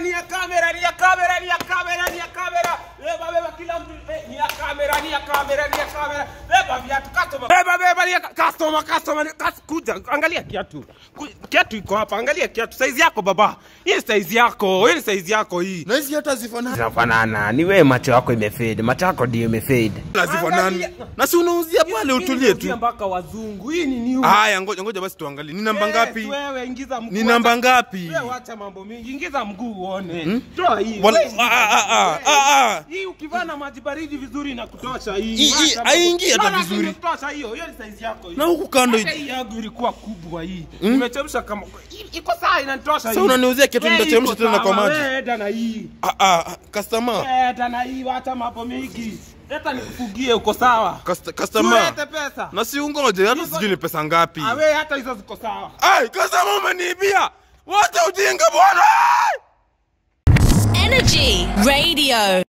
ni ya kamera, ni ya kamera, ni ya kamera. Beba beba customer customer kuja angalia kiatu. Kiatu iko hapa, angalia kiatu. Size yako baba. Hii size yako, hii size yako hii. Na hizi hata zifanana. Zinafanana. Ni wewe macho yako imefade. Macho yako ndio imefade. Zifanana. Na si unauzia pale utulie tu. Mpaka wazungu. Hii ni new. Haya, ngoja ngoja basi tuangalie. Ni namba ngapi? Wewe ingiza mguu. Ni namba ngapi? Wewe acha mambo mingi. Ingiza mguu uone. Hmm? Toa hii. Ah ah ah, ah, ah ah. Hii ukivaa na maji baridi baridi vizuri na kutosha hii. Haingii hata vizuri. Kutosha hiyo. Hiyo ni size yako hiyo. Na huku kando hii. Hii yangu ilikuwa kubwa hii. Nimechemsha hmm? kama iko sawa inanitosha hii. Sasa unaniuzia kitu nitachemsha tena kwa maji. Eda na hii. Ah ah, customer. Eda na hii hata mapo mengi. Hata nikufugie uko sawa. Customer. Lete pesa. Na si ungoje hata sijui ni pesa ngapi. Awe hata hizo ziko sawa. Ai, customer umeniibia. Wacha ujinga bwana. Energy Radio.